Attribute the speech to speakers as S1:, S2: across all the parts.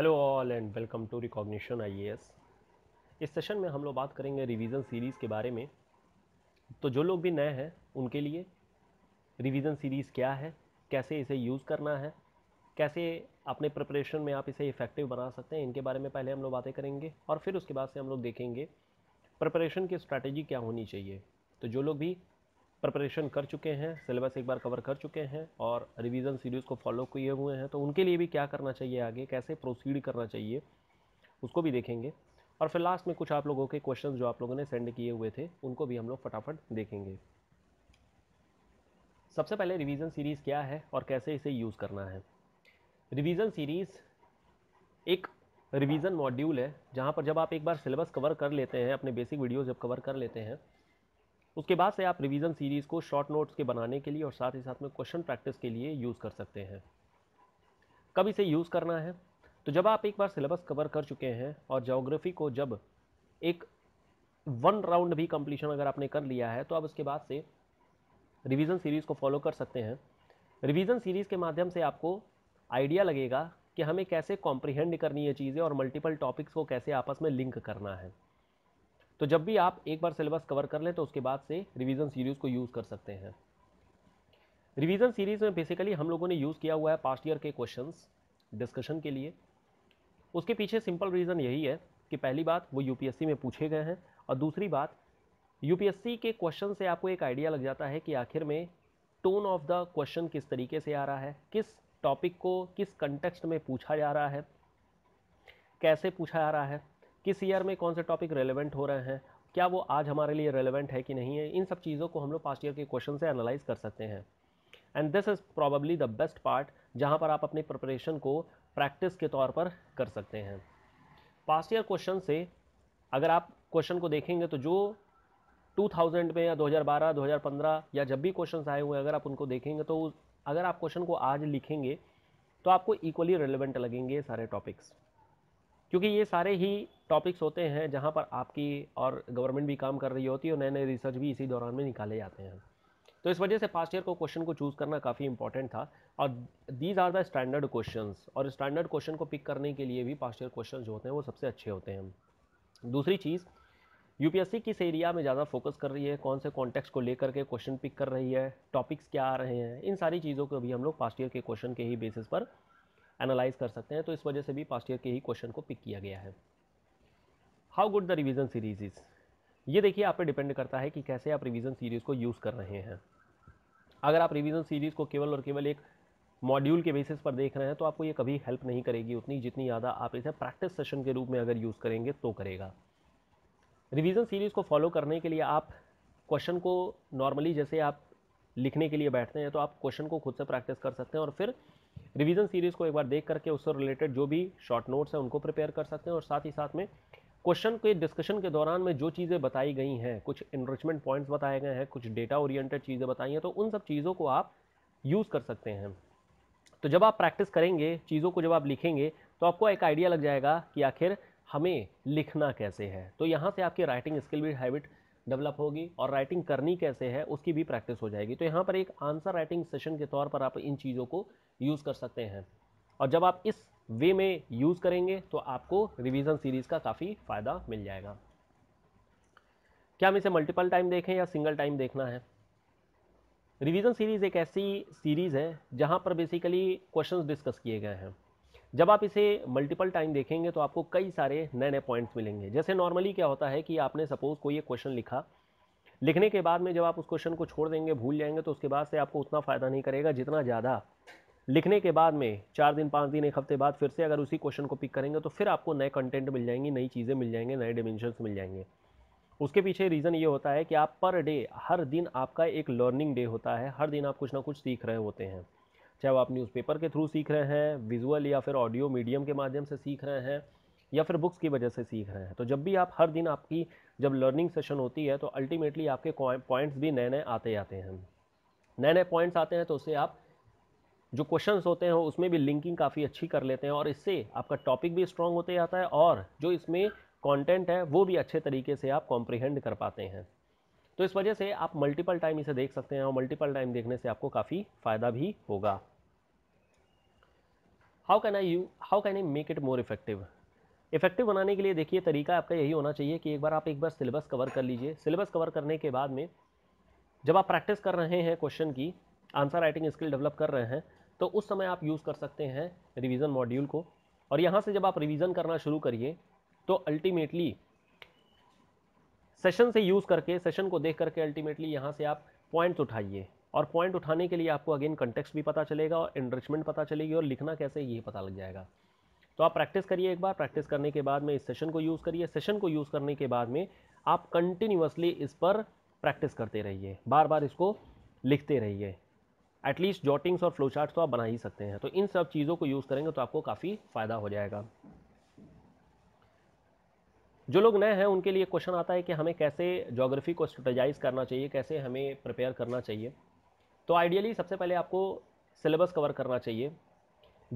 S1: hello all and welcome to recognition IAS इस session में हम लोग बात करेंगे रिवीजन सीरीज़ के बारे में तो जो लोग भी नए हैं उनके लिए रिवीजन सीरीज़ क्या है कैसे इसे यूज़ करना है कैसे अपने प्रिपरेशन में आप इसे इफ़ेक्टिव बना सकते हैं इनके बारे में पहले हम लोग बातें करेंगे और फिर उसके बाद से हम लोग देखेंगे प्रिपरेशन की स्ट्रैटेजी क्या होनी चाहिए तो जो लोग भी प्रिपरेशन कर चुके हैं सिलेबस एक बार कवर कर चुके हैं और रिवीजन सीरीज़ को फॉलो किए हुए हैं तो उनके लिए भी क्या करना चाहिए आगे कैसे प्रोसीड करना चाहिए उसको भी देखेंगे और फिर लास्ट में कुछ आप लोगों के क्वेश्चंस जो आप लोगों ने सेंड किए हुए थे उनको भी हम लोग फटाफट देखेंगे सबसे पहले रिवीजन सीरीज़ क्या है और कैसे इसे यूज़ करना है रिवीजन सीरीज़ एक रिवीजन मॉड्यूल है जहाँ पर जब आप एक बार सिलेबस कवर कर लेते हैं अपने बेसिक वीडियो जब कवर कर लेते हैं उसके बाद से आप रिवीजन सीरीज़ को शॉर्ट नोट्स के बनाने के लिए और साथ ही साथ में क्वेश्चन प्रैक्टिस के लिए यूज़ कर सकते हैं कब इसे यूज़ करना है तो जब आप एक बार सिलेबस कवर कर चुके हैं और जोग्राफ़ी को जब एक वन राउंड भी कंप्लीशन अगर आपने कर लिया है तो आप उसके बाद से रिवीजन सीरीज़ को फॉलो कर सकते हैं रिवीजन सीरीज़ के माध्यम से आपको आइडिया लगेगा कि हमें कैसे कॉम्प्रिहेंड करनी है चीज़ें और मल्टीपल टॉपिक्स को कैसे आपस में लिंक करना है तो जब भी आप एक बार सिलेबस कवर कर लें तो उसके बाद से रिवीजन सीरीज़ को यूज़ कर सकते हैं रिवीजन सीरीज़ में बेसिकली हम लोगों ने यूज़ किया हुआ है पास्ट ईयर के क्वेश्चंस डिस्कशन के लिए उसके पीछे सिंपल रीज़न यही है कि पहली बात वो यूपीएससी में पूछे गए हैं और दूसरी बात यूपीएससी के क्वेश्चन से आपको एक आइडिया लग जाता है कि आखिर में टोन ऑफ द क्वेश्चन किस तरीके से आ रहा है किस टॉपिक को किस कंटेक्स्ट में पूछा जा रहा है कैसे पूछा जा रहा है किस ईयर में कौन से टॉपिक रेलिवेंट हो रहे हैं क्या वो आज हमारे लिए रेलिवेंट है कि नहीं है इन सब चीज़ों को हम लोग पास्ट ईयर के क्वेश्चन से एनालाइज कर सकते हैं and this is probably the best part जहाँ पर आप अपनी प्रिपरेशन को प्रैक्टिस के तौर पर कर सकते हैं पास्ट ईयर क्वेश्चन से अगर आप क्वेश्चन को देखेंगे तो जो 2000 में या 2012, 2015 या जब भी क्वेश्चंस आए हुए हैं अगर आप उनको देखेंगे तो अगर आप क्वेश्चन को आज लिखेंगे तो आपको इक्वली रेलिवेंट लगेंगे ये सारे टॉपिक्स क्योंकि ये सारे ही टॉपिक्स होते हैं जहाँ पर आपकी और गवर्नमेंट भी काम कर रही होती है और नए नए रिसर्च भी इसी दौरान में निकाले जाते हैं तो इस वजह से फास्ट ईयर को क्वेश्चन को चूज़ करना काफ़ी इंपॉर्टेंट था और these are the standard question और स्टैंडर्ड क्वेश्चन को पिक करने के लिए भी फास्ट ईयर क्वेश्चन जो होते हैं वो सबसे अच्छे होते हैं दूसरी चीज़ सी किस एरिया में ज़्यादा फोकस कर रही है कौन से कॉन्टेक्स्ट को लेकर के क्वेश्चन पिक कर रही है टॉपिक्स क्या आ रहे हैं इन सारी चीज़ों को भी हम लोग पास्ट ईयर के क्वेश्चन के ही बेसिस पर एनालाइज कर सकते हैं तो इस वजह से भी पास्ट ईयर के ही क्वेश्चन को पिक किया गया है how good the revision series is ये देखिए आप पे डिपेंड करता है कि कैसे आप रिविज़न सीरीज़ को यूज़ कर रहे हैं अगर आप रिविज़न सीरीज़ को केवल और केवल एक मॉड्यूल के बेसिस पर देख रहे हैं तो आपको ये कभी हेल्प नहीं करेगी उतनी जितनी ज़्यादा आप इसे प्रैक्टिस सेशन के रूप में अगर यूज़ करेंगे तो करेगा रिवीजन सीरीज़ को फॉलो करने के लिए आप क्वेश्चन को नॉर्मली जैसे आप लिखने के लिए बैठते हैं तो आप क्वेश्चन को खुद से प्रैक्टिस कर सकते हैं और फिर रिवीजन सीरीज़ को एक बार देख करके उससे रिलेटेड जो भी शॉर्ट नोट्स हैं उनको प्रिपेयर कर सकते हैं और साथ ही साथ में क्वेश्चन के डिस्कशन के दौरान में जो चीज़ें बताई गई हैं कुछ इनरिचमेंट पॉइंट्स बताए गए हैं कुछ डेटा ओरिएंटेड चीज़ें बताई हैं तो उन सब चीज़ों को आप यूज़ कर सकते हैं तो जब आप प्रैक्टिस करेंगे चीज़ों को जब आप लिखेंगे तो आपको एक आइडिया लग जाएगा कि आखिर हमें लिखना कैसे है तो यहाँ से आपकी राइटिंग स्किल भी हैबिट डेवलप होगी और राइटिंग करनी कैसे है उसकी भी प्रैक्टिस हो जाएगी तो यहाँ पर एक आंसर राइटिंग सेशन के तौर पर आप इन चीज़ों को यूज़ कर सकते हैं और जब आप इस वे में यूज़ करेंगे तो आपको रिवीजन सीरीज़ का काफ़ी फ़ायदा मिल जाएगा क्या हम इसे मल्टीपल टाइम देखें या सिंगल टाइम देखना है रिवीजन सीरीज़ एक ऐसी सीरीज़ है जहाँ पर बेसिकली क्वेश्चंस डिस्कस किए गए हैं जब आप इसे मल्टीपल टाइम देखेंगे तो आपको कई सारे नए नए पॉइंट्स मिलेंगे जैसे नॉर्मली क्या होता है कि आपने सपोज़ कोई एक क्वेश्चन लिखा लिखने के बाद में जब आप उस क्वेश्चन को छोड़ देंगे भूल जाएंगे तो उसके बाद से आपको उतना फ़ायदा नहीं करेगा जितना ज़्यादा लिखने के बाद में चार दिन पाँच दिन एक हफ्ते बाद फिर से अगर उसी क्वेश्चन को पिक करेंगे तो फिर आपको नए कंटेंट मिल जाएंगे नई चीज़ें मिल जाएंगे नए डिमेंशन मिल जाएंगे उसके पीछे रीज़न ये होता है कि आप पर डे हर दिन आपका एक लर्निंग डे होता है हर दिन आप कुछ ना कुछ सीख रहे होते हैं चाहे वो आप न्यूज़पेपर के थ्रू सीख रहे हैं विजुअल या फिर ऑडियो मीडियम के माध्यम से सीख रहे हैं या फिर बुक्स की वजह से सीख रहे हैं तो जब भी आप हर दिन आपकी जब लर्निंग सेशन होती है तो अल्टीमेटली आपके पॉइंट्स भी नए नए आते जाते हैं नए नए पॉइंट्स आते हैं तो उससे आप जो क्वेश्चन होते हैं उसमें भी लिंकिंग काफ़ी अच्छी कर लेते हैं और इससे आपका टॉपिक भी स्ट्रॉन्ग होते जाता है और जो इसमें कंटेंट है वो भी अच्छे तरीके से आप कॉम्प्रिहेंड कर पाते हैं तो इस वजह से आप मल्टीपल टाइम इसे देख सकते हैं और मल्टीपल टाइम देखने से आपको काफ़ी फ़ायदा भी होगा how can I you how can I make it more effective effective बनाने के लिए देखिए तरीका आपका यही होना चाहिए कि एक बार आप एक बार सिलेबस कवर कर लीजिए सिलेबस कवर करने के बाद में जब आप प्रैक्टिस कर रहे हैं क्वेश्चन की आंसर राइटिंग स्किल डेवलप कर रहे हैं तो उस समय आप यूज़ कर सकते हैं रिवीजन मॉड्यूल को और यहाँ से जब आप रिवीजन करना शुरू करिए तो अल्टीमेटली सेशन से यूज़ करके सेशन को देख करके अल्टीमेटली यहाँ से आप पॉइंट्स उठाइए और पॉइंट उठाने के लिए आपको अगेन कंटेक्स्ट भी पता चलेगा और एनरिचमेंट पता चलेगी और लिखना कैसे ये पता लग जाएगा तो आप प्रैक्टिस करिए एक बार प्रैक्टिस करने के बाद में इस सेशन को यूज़ करिए सेशन को यूज़ करने के बाद में आप कंटिन्यूसली इस पर प्रैक्टिस करते रहिए बार बार इसको लिखते रहिए एटलीस्ट जॉटिंग्स और फ्लोचार्ट्स तो आप बना ही सकते हैं तो इन सब चीज़ों को यूज़ करेंगे तो आपको काफ़ी फ़ायदा हो जाएगा जो लोग नए हैं उनके लिए क्वेश्चन आता है कि हमें कैसे जोग्राफ़ी को स्ट्रेटाइज करना चाहिए कैसे हमें प्रिपेयर करना चाहिए तो आइडियली सबसे पहले आपको सिलेबस कवर करना चाहिए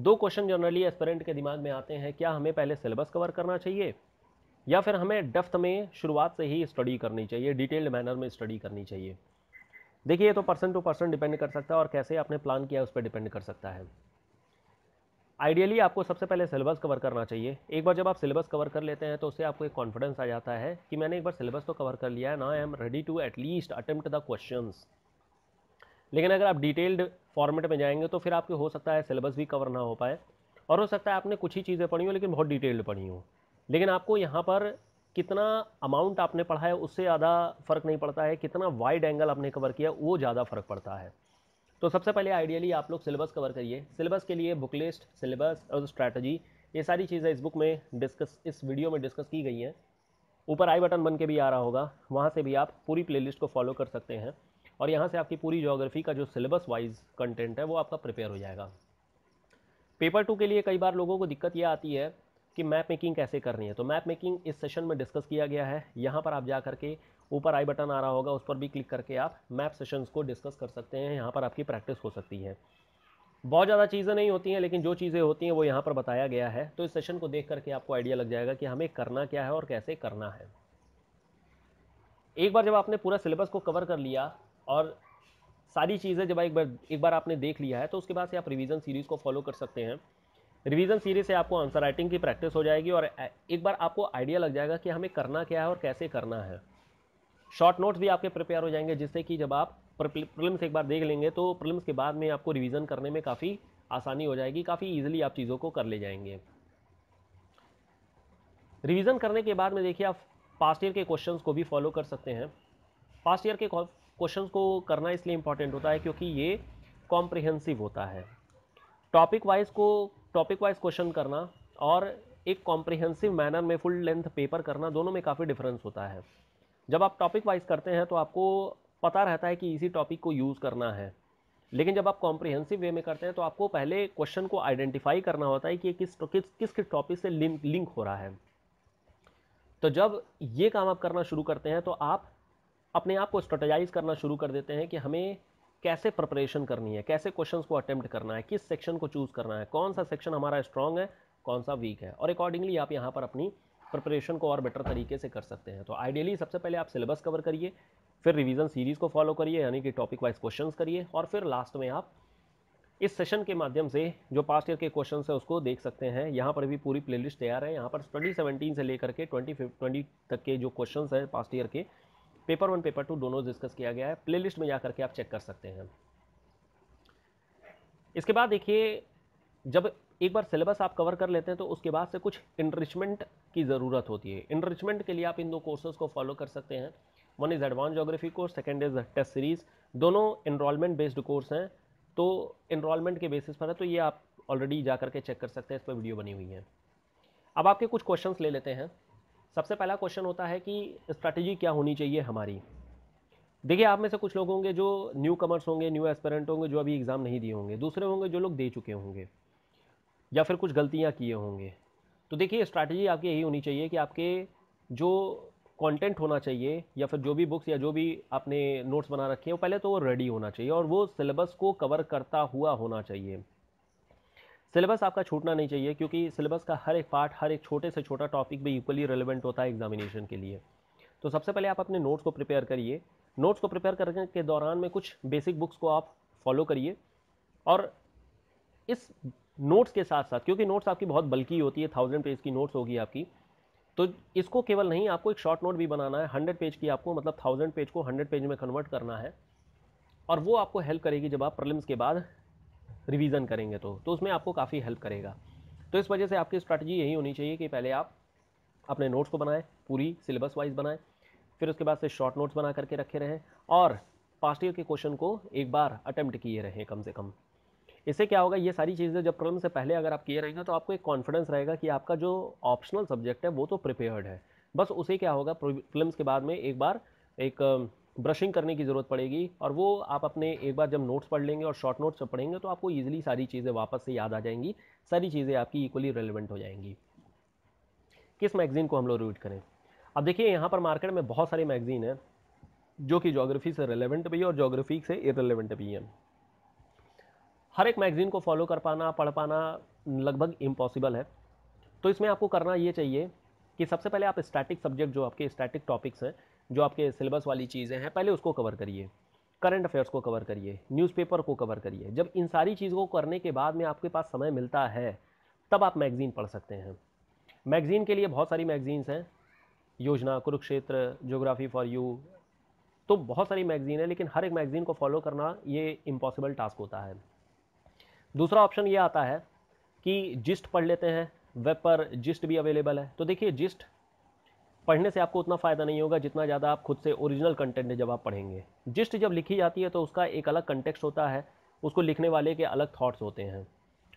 S1: दो क्वेश्चन जनरली एस्पेरेंट के दिमाग में आते हैं क्या हमें पहले सिलेबस कवर करना चाहिए या फिर हमें डेफ्थ में शुरुआत से ही स्टडी करनी चाहिए डिटेल्ड मैनर में स्टडी करनी चाहिए देखिए ये तो पर्सन टू पर्सन डिपेंड कर सकता है और कैसे आपने प्लान किया उस पर डिपेंड कर सकता है आइडियली आपको सबसे पहले सिलेबस कवर करना चाहिए एक बार जब आप सिलेबस कवर कर लेते हैं तो उससे आपको एक कॉन्फिडेंस आ जाता है कि मैंने एक बार सिलेबस तो कवर कर लिया है ना I am ready to at least attempt the question लेकिन अगर आप डिटेल्ड फॉर्मेट में जाएंगे तो फिर आपके हो सकता है सिलेबस भी कवर ना हो पाए और हो सकता है आपने कुछ ही चीज़ें पढ़ी हो लेकिन बहुत डिटेल्ड पढ़ी हो लेकिन आपको यहाँ पर कितना अमाउंट आपने पढ़ा है उससे ज़्यादा फ़र्क नहीं पड़ता है कितना वाइड एंगल आपने कवर किया वो ज़्यादा फ़र्क पड़ता है तो सबसे पहले आइडियली आप लोग सिलेबस कवर करिए सिलेबस के लिए बुक लिस्ट सिलेबस और स्ट्रैटेजी ये सारी चीज़ें इस बुक में डिस्कस इस वीडियो में डिस्कस की गई हैं ऊपर आई बटन बन के भी आ रहा होगा वहाँ से भी आप पूरी प्लेलिस्ट को फॉलो कर सकते हैं और यहाँ से आपकी पूरी जोग्राफ़ी का जो सिलेबस वाइज कंटेंट है वो आपका प्रिपेयर हो जाएगा पेपर टू के लिए कई बार लोगों को दिक्कत यह आती है कि मैप मेकिंग कैसे करनी है तो मैप मेकिंग इस सेशन में डिस्कस किया गया है यहाँ पर आप जा करके ऊपर आई बटन आ रहा होगा उस पर भी क्लिक करके आप मैप सेशंस को डिस्कस कर सकते हैं यहाँ पर आपकी प्रैक्टिस हो सकती है बहुत ज़्यादा चीज़ें नहीं होती हैं लेकिन जो चीज़ें होती हैं वो यहाँ पर बताया गया है तो इस सेशन को देख करके आपको आइडिया लग जाएगा कि हमें करना क्या है और कैसे करना है एक बार जब आपने पूरा सिलेबस को कवर कर लिया और सारी चीज़ें जब एक बार एक बार आपने देख लिया है तो उसके बाद से आप रिवीजन सीरीज़ को फॉलो कर सकते हैं रिवीजन सीरीज से आपको आंसर राइटिंग की प्रैक्टिस हो जाएगी और एक बार आपको आइडिया लग जाएगा कि हमें करना क्या है और कैसे करना है शॉर्ट नोट्स भी आपके प्रिपेयर हो जाएंगे जिससे कि जब आप प्रिलिम्स एक बार देख लेंगे तो प्रिलिम्स के बाद में आपको रिवीजन करने में काफ़ी आसानी हो जाएगी काफ़ी ईजिली आप चीज़ों को कर ले जाएंगे रिवीजन करने के बाद में देखिए आप पास्ट ईयर के क्वेश्चंस को भी फॉलो कर सकते हैं पास्ट ईयर के क्वेश्चंस को करना इसलिए इम्पॉर्टेंट होता है क्योंकि ये कॉम्प्रिहेंसिव होता है टॉपिक वाइज को टॉपिक वाइज क्वेश्चन करना और एक कॉम्प्रिहेंसिव मैनर में फुल लेंथ पेपर करना दोनों में काफ़ी डिफरेंस होता है जब आप टॉपिक वाइज करते हैं तो आपको पता रहता है कि इसी टॉपिक को यूज़ करना है लेकिन जब आप कॉम्प्रिहेंसिव वे में करते हैं तो आपको पहले क्वेश्चन को आइडेंटिफाई करना होता है कि किस किस किस किस टॉपिक से लिंक लिंक हो रहा है तो जब ये काम आप करना शुरू करते हैं तो आप अपने आप को स्ट्रेटेजाइज करना शुरू कर देते हैं कि हमें कैसे प्रिपरेशन करनी है कैसे क्वेश्चन को अटैम्प्ट करना है किस सेक्शन को चूज़ करना है कौन सा सेक्शन हमारा स्ट्रॉन्ग है कौन सा वीक है और अकॉर्डिंगली आप यहाँ पर अपनी प्रिपरेशन को और बेटर तरीके से कर सकते हैं तो आइडियली सबसे पहले आप सिलेबस कवर करिए फिर रिवीजन सीरीज़ को फॉलो करिए यानी कि टॉपिक वाइज क्वेश्चंस करिए और फिर लास्ट में आप इस सेशन के माध्यम से जो पास्ट ईयर के क्वेश्चन है उसको देख सकते हैं यहाँ पर भी पूरी प्लेलिस्ट तैयार है यहाँ पर ट्वेंटी से लेकर के ट्वेंटी ट्वेंटी तक के जो क्वेश्चन हैं पास्ट ईयर के पेपर वन पेपर टू दोनों डिस्कस किया गया है प्लेलिस्ट में जा करके आप चेक कर सकते हैं इसके बाद देखिए जब एक बार सिलेबस आप कवर कर लेते हैं तो उसके बाद से कुछ इनरिचमेंट की ज़रूरत होती है इनरिचमेंट के लिए आप इन दो कोर्सेज़ को फॉलो कर सकते हैं one is advance geography course second is test series दोनों इनरोलमेंट बेस्ड कोर्स हैं तो इनरोलमेंट के बेसिस पर है तो ये आप ऑलरेडी जा करके चेक कर सकते हैं इस पर वीडियो बनी हुई है अब आपके कुछ क्वेश्चंस ले लेते हैं सबसे पहला क्वेश्चन होता है कि स्ट्रैटेजी क्या होनी चाहिए हमारी देखिए आप में से कुछ लोग होंगे जो न्यू कमर्स होंगे न्यू एस्पेरेंट होंगे जो अभी एग्ज़ाम नहीं दिए होंगे दूसरे होंगे जो लोग दे चुके होंगे या फिर कुछ गलतियाँ किए होंगे तो देखिए स्ट्रैटेजी आपकी यही होनी चाहिए कि आपके जो कंटेंट होना चाहिए या फिर जो भी बुक्स या जो भी आपने नोट्स बना रखे हैं पहले तो वो रेडी होना चाहिए और वो सिलेबस को कवर करता हुआ होना चाहिए सिलेबस आपका छूटना नहीं चाहिए क्योंकि सिलेबस का हर एक पार्ट हर एक छोटे से छोटा टॉपिक भी इक्वली रेलिवेंट होता है एग्जामिनेशन के लिए तो सबसे पहले आप अपने नोट्स को प्रिपेयर करिए नोट्स को प्रिपेयर करने के दौरान में कुछ बेसिक बुक्स को आप फॉलो करिए और इस नोट्स के साथ साथ क्योंकि नोट्स आपकी बहुत बल्कि होती है थाउजेंड पेज की नोट्स होगी आपकी तो इसको केवल नहीं आपको एक शॉर्ट नोट भी बनाना है हंड्रेड पेज की आपको मतलब थाउजेंड पेज को हंड्रेड पेज में कन्वर्ट करना है और वो आपको हेल्प करेगी जब आप प्रलिम्स के बाद रिवीजन करेंगे तो तो उसमें आपको काफ़ी हेल्प करेगा तो इस वजह से आपकी स्ट्रैटेजी यही होनी चाहिए कि पहले आप अपने नोट्स को बनाएं पूरी सिलेबस वाइज बनाएं फिर उसके बाद से शॉर्ट नोट्स बना करके रखे रहें और पास्ट ईयर के क्वेश्चन को एक बार अटैम्प्ट किए रहें कम से कम इससे क्या होगा ये सारी चीज़ें जब प्रॉब्लम से पहले अगर आप किए रहेंगे तो आपको एक कॉन्फिडेंस रहेगा कि आपका जो ऑप्शनल सब्जेक्ट है वो तो प्रिपेयर्ड है बस उसे क्या होगा प्रॉब्लम्स के बाद में एक बार एक ब्रशिंग करने की ज़रूरत पड़ेगी और वो आप अपने एक बार जब नोट्स पढ़ लेंगे और शॉर्ट नोट्स पढ़ेंगे तो आपको ईजिली सारी चीज़ें वापस से याद आ जाएंगी सारी चीज़ें आपकी इक्वली रेलिवेंट हो जाएंगी किस मैगज़ीन को हम लोग रीड करें अब देखिए यहाँ पर मार्केट में बहुत सारी मैगज़ीन है जो कि जोग्राफ़ी से रेलिवेंट भी है और जोग्राफ़ी से इरेलीवेंट भी है हर एक मैगज़ीन को फॉलो कर पाना पढ़ पाना लगभग इम्पॉसिबल है तो इसमें आपको करना ये चाहिए कि सबसे पहले आप स्टैटिक सब्जेक्ट जो आपके स्टैटिक टॉपिक्स हैं जो आपके सिलेबस वाली चीज़ें हैं पहले उसको कवर करिए करंट अफेयर्स को कवर करिए न्यूज़पेपर को कवर करिए जब इन सारी चीज़ों को करने के बाद में आपके पास समय मिलता है तब आप मैगज़ीन पढ़ सकते हैं मैगज़ीन के लिए बहुत सारी मैगज़ीन्स हैं योजना कुरुक्षेत्र जोग्राफी फॉर यू तो बहुत सारी मैगज़ीन है लेकिन हर एक मैगज़ीन को फॉलो करना ये इम्पॉसिबल टास्क होता है दूसरा ऑप्शन ये आता है कि जिस्ट पढ़ लेते हैं वेब पर जिस्ट भी अवेलेबल है तो देखिए जिस्ट पढ़ने से आपको उतना फ़ायदा नहीं होगा जितना ज़्यादा आप खुद से ओरिजिनल कंटेंट जब आप पढ़ेंगे जिस्ट जब लिखी जाती है तो उसका एक अलग कंटेक्स्ट होता है उसको लिखने वाले के अलग थाट्स होते हैं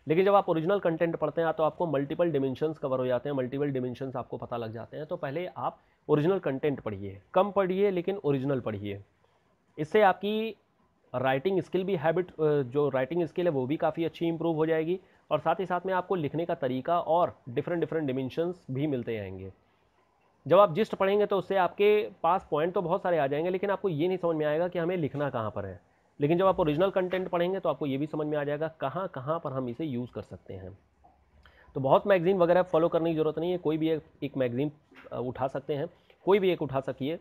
S1: लेकिन जब आप ओरिजिनल कंटेंट पढ़ते हैं तो आपको मल्टीपल डिमेंशंस कवर हो जाते हैं मल्टीपल डिमेंशंस आपको पता लग जाते हैं तो पहले आप ओरिजिनल कंटेंट पढ़िए कम पढ़िए लेकिन ओरिजिनल पढ़िए इससे आपकी राइटिंग स्किल भी हैबिट जो राइटिंग स्किल है वो भी काफ़ी अच्छी इंप्रूव हो जाएगी और साथ ही साथ में आपको लिखने का तरीका और डिफरेंट डिफरेंट डिमेंशंस भी मिलते जाएंगे जब आप जिस्ट पढ़ेंगे तो उससे आपके पास पॉइंट तो बहुत सारे आ जाएंगे लेकिन आपको ये नहीं समझ में आएगा कि हमें लिखना कहाँ पर है लेकिन जब आप ओरिजिनल कंटेंट पढ़ेंगे तो आपको ये भी समझ में आ जाएगा कहाँ कहाँ पर हम इसे यूज़ कर सकते हैं तो बहुत मैगज़ीन वगैरह फॉलो करने की ज़रूरत नहीं है कोई भी एक, एक मैगज़ीन उठा सकते हैं कोई भी एक उठा सकिए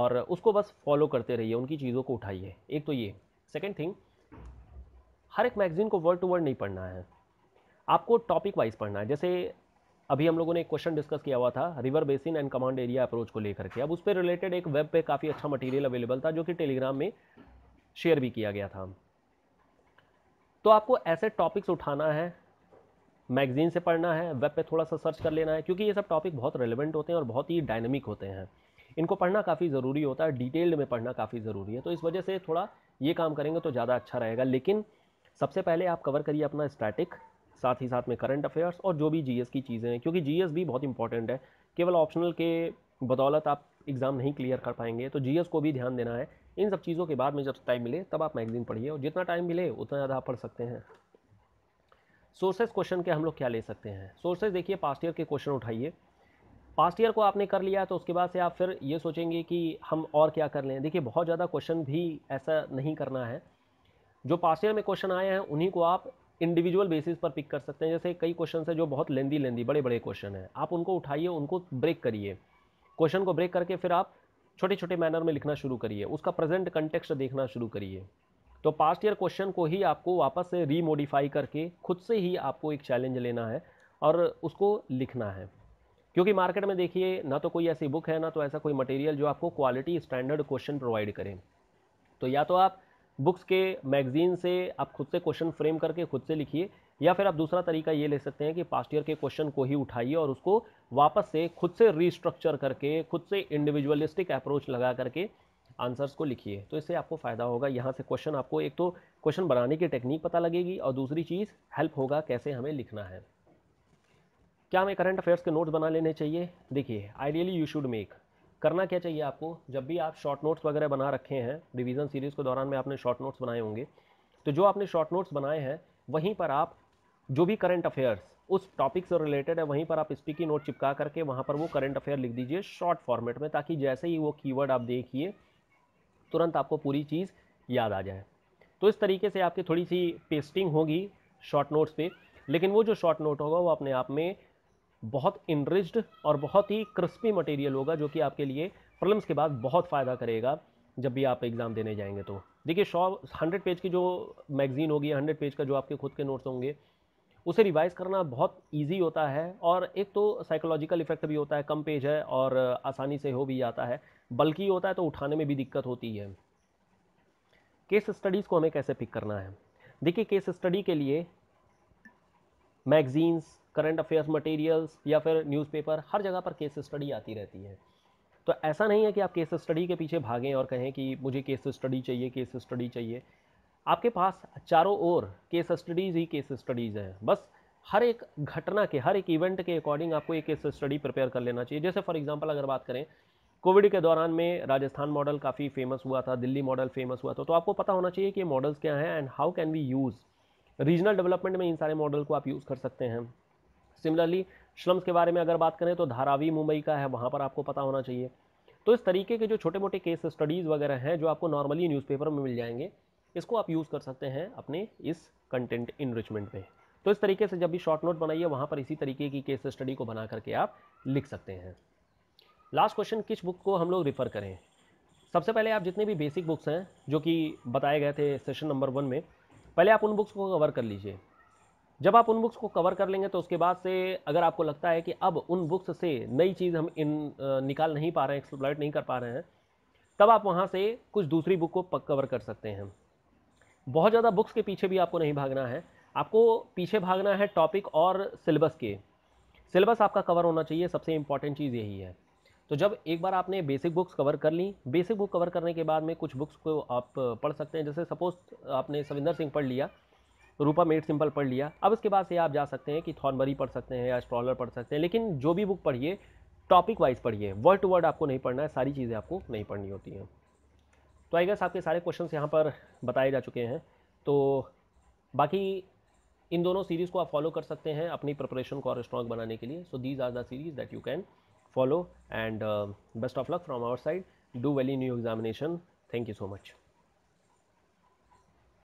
S1: और उसको बस फॉलो करते रहिए उनकी चीज़ों को उठाइए एक तो ये सेकेंड थिंग हर एक मैगज़ीन को वर्ड टू वर्ड नहीं पढ़ना है आपको टॉपिक वाइज पढ़ना है जैसे अभी हम लोगों ने एक क्वेश्चन डिस्कस किया हुआ था river basin and command area approach को लेकर के अब उस पर रिलेटेड एक वेब पे काफ़ी अच्छा मटेरियल अवेलेबल था जो कि टेलीग्राम में शेयर भी किया गया था तो आपको ऐसे टॉपिक्स उठाना है मैगजीन से पढ़ना है वेब पे थोड़ा सा सर्च कर लेना है क्योंकि ये सब टॉपिक बहुत रेलिवेंट होते हैं और बहुत ही डायनेमिक होते हैं इनको पढ़ना काफ़ी ज़रूरी होता है डिटेल्ड में पढ़ना काफ़ी ज़रूरी है तो इस वजह से थोड़ा ये काम करेंगे तो ज़्यादा अच्छा रहेगा लेकिन सबसे पहले आप कवर करिए अपना स्टैटिक साथ ही साथ में करंट अफेयर्स और जो भी जीएस की चीज़ें हैं क्योंकि जीएस भी बहुत इंपॉर्टेंट है केवल ऑप्शनल के बदौलत आप एग्ज़ाम नहीं क्लियर कर पाएंगे तो जीएस को भी ध्यान देना है इन सब चीज़ों के बाद में जब टाइम मिले तब आप मैगजीन पढ़िए और जितना टाइम मिले उतना ज़्यादा आप पढ़ सकते हैं सोर्सेज क्वेश्चन के हम लोग क्या ले सकते हैं सोर्सेज देखिए पास्ट ईयर के क्वेश्चन उठाइए पास्ट ईयर को आपने कर लिया तो उसके बाद से आप फिर ये सोचेंगे कि हम और क्या कर लें देखिए बहुत ज़्यादा क्वेश्चन भी ऐसा नहीं करना है जो पास्ट ईयर में क्वेश्चन आए हैं उन्हीं को आप इंडिविजुअल बेसिस पर पिक कर सकते हैं जैसे कई क्वेश्चन है जो बहुत लेंदी लेंदी बड़े बड़े क्वेश्चन हैं आप उनको उठाइए उनको ब्रेक करिए क्वेश्चन को ब्रेक करके फिर आप छोटे छोटे मैनर में लिखना शुरू करिए उसका प्रेजेंट कंटेक्सट देखना शुरू करिए तो पास्ट ईयर क्वेश्चन को ही आपको वापस से रीमोडिफाई करके खुद से ही आपको एक चैलेंज लेना है और उसको लिखना है क्योंकि मार्केट में देखिए ना तो कोई ऐसी बुक है ना तो ऐसा कोई मटेरियल जो आपको क्वालिटी स्टैंडर्ड क्वेश्चन प्रोवाइड करें तो या तो आप बुक्स के मैगजीन से आप खुद से क्वेश्चन फ्रेम करके खुद से लिखिए या फिर आप दूसरा तरीका ये ले सकते हैं कि पास्ट ईयर के क्वेश्चन को ही उठाइए और उसको वापस से खुद से रीस्ट्रक्चर करके खुद से इंडिविजुअलिस्टिक अप्रोच लगा करके आंसर्स को लिखिए तो इससे आपको फ़ायदा होगा यहाँ से क्वेश्चन आपको एक तो क्वेश्चन बनाने की टेक्निक पता लगेगी और दूसरी चीज़ हेल्प होगा कैसे हमें लिखना है क्या हमें करंट अफेयर्स के नोट्स बना लेने चाहिए देखिए आइडियली यू शुड मेक करना क्या चाहिए आपको जब भी आप शॉर्ट नोट्स वगैरह बना रखे हैं रिवीजन सीरीज़ के दौरान में आपने शॉर्ट नोट्स बनाए होंगे तो जो आपने शॉर्ट नोट्स बनाए हैं वहीं पर आप जो भी करंट अफेयर्स उस टॉपिक से रिलेटेड है वहीं पर आप स्पीकी नोट चिपका करके वहाँ पर वो करंट अफेयर लिख दीजिए शॉर्ट फॉर्मेट में ताकि जैसे ही वो कीवर्ड आप देखिए तुरंत आपको पूरी चीज़ याद आ जाए तो इस तरीके से आपकी थोड़ी सी पेस्टिंग होगी शॉर्ट नोट्स पर लेकिन वो जो शॉर्ट नोट होगा वो अपने आप में बहुत इनरिच्ड और बहुत ही क्रिस्पी मटेरियल होगा जो कि आपके लिए प्रलम्स के बाद बहुत फ़ायदा करेगा जब भी आप एग्ज़ाम देने जाएंगे तो देखिए शॉ हंड्रेड पेज की जो मैगज़ीन होगी हंड्रेड पेज का जो आपके खुद के नोट्स होंगे उसे रिवाइज़ करना बहुत ईजी होता है और एक तो साइकोलॉजिकल इफेक्ट भी होता है कम पेज है और आसानी से हो भी जाता है बल्कि होता है तो उठाने में भी दिक्कत होती है केस स्टडीज़ को हमें कैसे पिक करना है देखिए केस स्टडी के लिए मैगजीन्स करंट अफेयर्स मटेरियल्स या फिर न्यूज़पेपर हर जगह पर केस स्टडी आती रहती है तो ऐसा नहीं है कि आप केस स्टडी के पीछे भागें और कहें कि मुझे केस स्टडी चाहिए केस स्टडी चाहिए आपके पास चारों ओर केस स्टडीज़ ही केस स्टडीज़ हैं बस हर एक घटना के हर एक इवेंट के अकॉर्डिंग आपको एक केस स्टडी प्रिपेयर कर लेना चाहिए जैसे फॉर एग्जांपल अगर बात करें कोविड के दौरान में राजस्थान मॉडल काफ़ी फेमस हुआ था दिल्ली मॉडल फेमस हुआ था तो आपको पता होना चाहिए कि मॉडल्स क्या हैं and how can we use regional development में इन सारे मॉडल को आप यूज़ कर सकते हैं सिमिलरली स्लम्स के बारे में अगर बात करें तो धारावी मुंबई का है वहाँ पर आपको पता होना चाहिए तो इस तरीके के जो छोटे मोटे केस स्टडीज़ वगैरह हैं जो आपको नॉर्मली न्यूज़पेपर में मिल जाएंगे इसको आप यूज़ कर सकते हैं अपने इस कंटेंट इनरिचमेंट में तो इस तरीके से जब भी शॉर्ट नोट बनाइए वहाँ पर इसी तरीके की केस स्टडी को बना करके आप लिख सकते हैं लास्ट क्वेश्चन किस बुक को हम लोग रिफ़र करें सबसे पहले आप जितने भी बेसिक बुक्स हैं जो कि बताए गए थे सेशन नंबर वन में पहले आप उन बुक्स को कवर कर लीजिए जब आप उन बुक्स को कवर कर लेंगे तो उसके बाद से अगर आपको लगता है कि अब उन बुक्स से नई चीज़ हम इन निकाल नहीं पा रहे हैं एक्सप्लॉयट नहीं कर पा रहे हैं तब आप वहाँ से कुछ दूसरी बुक को कवर कर सकते हैं बहुत ज़्यादा बुक्स के पीछे भी आपको नहीं भागना है आपको पीछे भागना है टॉपिक और सिलेबस के सिलेबस आपका कवर होना चाहिए सबसे इम्पॉर्टेंट चीज़ यही है तो जब एक बार आपने बेसिक बुक्स कवर कर ली बेसिक बुक कवर करने के बाद में कुछ बुक्स को आप पढ़ सकते हैं जैसे सपोज आपने सविंदर सिंह पढ़ लिया रूपा मेड सिंपल पढ़ लिया अब इसके बाद से आप जा सकते हैं कि थॉर्नबरी पढ़ सकते हैं या स्ट्रॉलर पढ़ सकते हैं लेकिन जो भी बुक पढ़िए टॉपिक वाइज पढ़िए वर्ड टू वर्ड आपको नहीं पढ़ना है सारी चीज़ें आपको नहीं पढ़नी होती हैं तो आई गेस आपके सारे क्वेश्चन यहाँ पर बताए जा चुके हैं तो बाकी इन दोनों सीरीज़ को आप फॉलो कर सकते हैं अपनी प्रिपरेशन को और स्ट्रॉन्ग बनाने के लिए so these are the series that you can follow and uh, best of luck from our side do well in your examination thank you so much